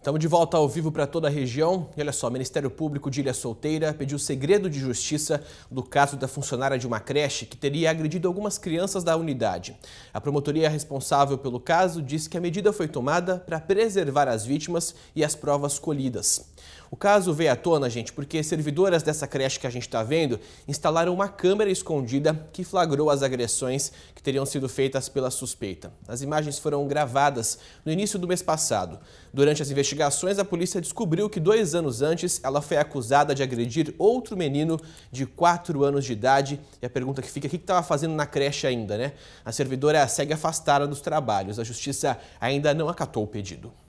Estamos de volta ao vivo para toda a região. E olha só, o Ministério Público de Ilha Solteira pediu segredo de justiça do caso da funcionária de uma creche que teria agredido algumas crianças da unidade. A promotoria responsável pelo caso disse que a medida foi tomada para preservar as vítimas e as provas colhidas. O caso veio à tona, gente, porque servidoras dessa creche que a gente está vendo instalaram uma câmera escondida que flagrou as agressões que teriam sido feitas pela suspeita. As imagens foram gravadas no início do mês passado. Durante as investigações, investigações, a polícia descobriu que dois anos antes ela foi acusada de agredir outro menino de 4 anos de idade. E a pergunta que fica é o que estava fazendo na creche ainda, né? A servidora segue afastada dos trabalhos. A justiça ainda não acatou o pedido.